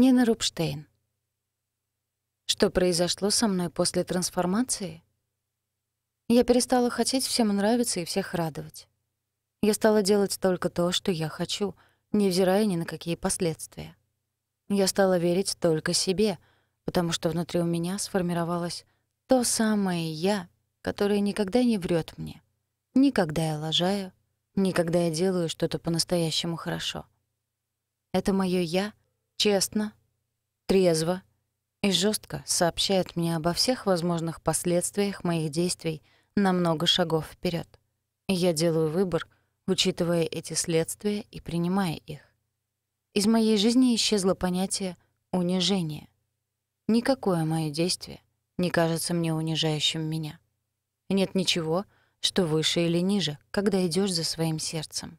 Нина Рубштейн. Что произошло со мной после трансформации? Я перестала хотеть всем нравиться и всех радовать. Я стала делать только то, что я хочу, невзирая ни на какие последствия. Я стала верить только себе, потому что внутри у меня сформировалось то самое «я», которое никогда не врет мне. Никогда я лажаю, никогда я делаю что-то по-настоящему хорошо. Это мое «я» — честно, трезво и жестко сообщает мне обо всех возможных последствиях моих действий на много шагов вперед. Я делаю выбор, учитывая эти следствия и принимая их. Из моей жизни исчезло понятие «унижение». Никакое мое действие не кажется мне унижающим меня. Нет ничего, что выше или ниже, когда идешь за своим сердцем.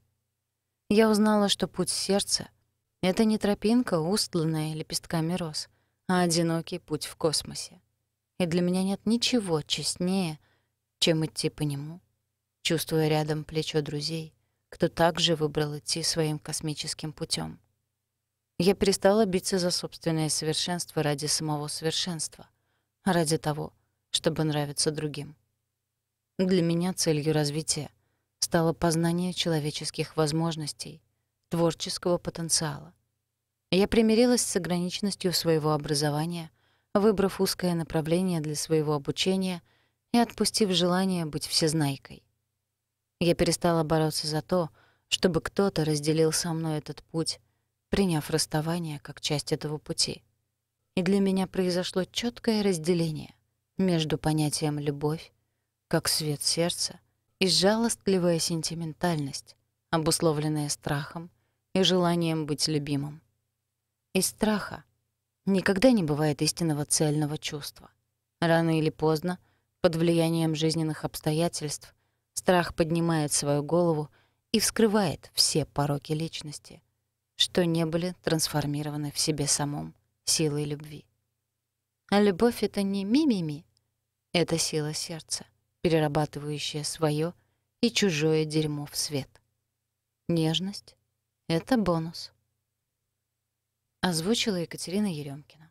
Я узнала, что путь сердца — это не тропинка, устланная лепестками роз, а одинокий путь в космосе. И для меня нет ничего честнее, чем идти по нему, чувствуя рядом плечо друзей, кто также выбрал идти своим космическим путем. Я перестала биться за собственное совершенство ради самого совершенства, ради того, чтобы нравиться другим. Для меня целью развития стало познание человеческих возможностей, творческого потенциала, я примирилась с ограниченностью своего образования, выбрав узкое направление для своего обучения и отпустив желание быть всезнайкой. Я перестала бороться за то, чтобы кто-то разделил со мной этот путь, приняв расставание как часть этого пути. И для меня произошло четкое разделение между понятием «любовь», как свет сердца, и жалостливая сентиментальность, обусловленная страхом и желанием быть любимым. Из страха. Никогда не бывает истинного цельного чувства. Рано или поздно, под влиянием жизненных обстоятельств, страх поднимает свою голову и вскрывает все пороки личности, что не были трансформированы в себе самом силой любви. А любовь — это не мими-ми, это сила сердца, перерабатывающая свое и чужое дерьмо в свет. Нежность — это бонус. Озвучила Екатерина Еремкина.